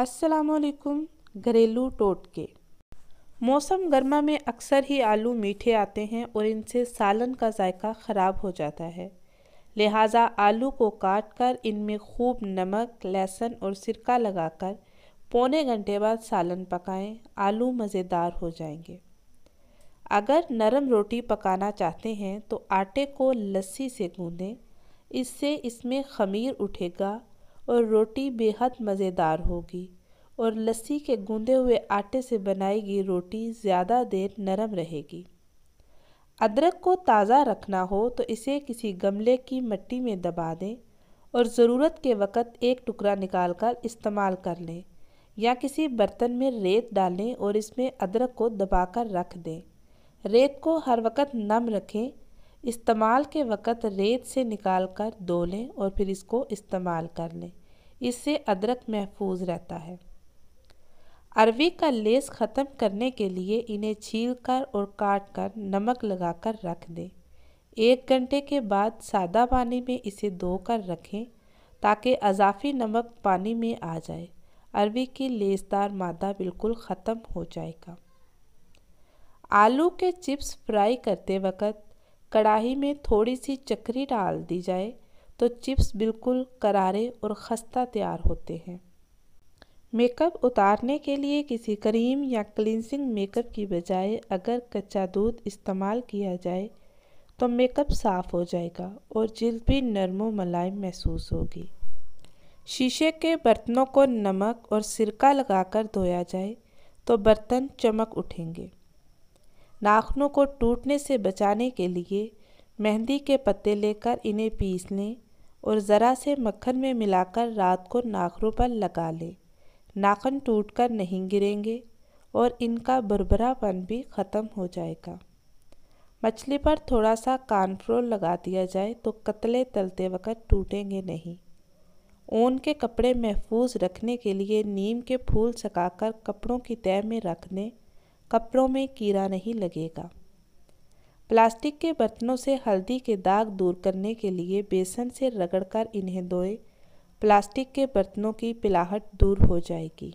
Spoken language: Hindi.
असलकुम घरेलू टोटके मौसम गर्मा में अक्सर ही आलू मीठे आते हैं और इनसे सालन का जायका ख़राब हो जाता है लिहाजा आलू को काट कर इनमें खूब नमक लहसुन और सिरका लगाकर पौने घंटे बाद सालन पकाएं आलू मज़ेदार हो जाएंगे अगर नरम रोटी पकाना चाहते हैं तो आटे को लस्सी से गूँधें इससे इसमें खमीर उठेगा और रोटी बेहद मज़ेदार होगी और लस्सी के गूंदे हुए आटे से बनाई गई रोटी ज़्यादा देर नरम रहेगी अदरक को ताज़ा रखना हो तो इसे किसी गमले की मिट्टी में दबा दें और ज़रूरत के वक़्त एक टुकड़ा निकाल कर इस्तेमाल कर लें या किसी बर्तन में रेत डालें और इसमें अदरक को दबाकर रख दें रेत को हर वक्त नम रखें इस्तेमाल के वक़्त रेत से निकाल कर धो लें और फिर इसको इस्तेमाल कर लें इससे अदरक महफूज रहता है अरवी का लेस ख़त्म करने के लिए इन्हें छील कर और काट कर नमक लगाकर रख दें एक घंटे के बाद सादा पानी में इसे धो कर रखें ताकि अजाफी नमक पानी में आ जाए अरवी की लेसदार मादा बिल्कुल ख़त्म हो जाएगा आलू के चिप्स फ्राई करते वक्त कढ़ाई में थोड़ी सी चकरी डाल दी जाए तो चिप्स बिल्कुल करारे और खस्ता तैयार होते हैं मेकअप उतारने के लिए किसी क्रीम या क्लिनसिंग मेकअप की बजाय अगर कच्चा दूध इस्तेमाल किया जाए तो मेकअप साफ़ हो जाएगा और जल्द भी नरम मुलायम महसूस होगी शीशे के बर्तनों को नमक और सिरका लगाकर धोया जाए तो बर्तन चमक उठेंगे नाखनों को टूटने से बचाने के लिए मेहंदी के पत्ते लेकर इन्हें पीस लें और ज़रा से मक्खन में मिलाकर रात को नाखनों पर लगा लें नाखन टूटकर नहीं गिरेंगे और इनका बुरबरापन भी ख़त्म हो जाएगा मछली पर थोड़ा सा कानफ्रोल लगा दिया जाए तो कतले तलते वक़्त टूटेंगे नहीं ऊन के कपड़े महफूज रखने के लिए नीम के फूल सकाकर कपड़ों की तय में रख दें कपड़ों में कीड़ा नहीं लगेगा प्लास्टिक के बर्तनों से हल्दी के दाग दूर करने के लिए बेसन से रगड़कर इन्हें धोएं प्लास्टिक के बर्तनों की पिलाहट दूर हो जाएगी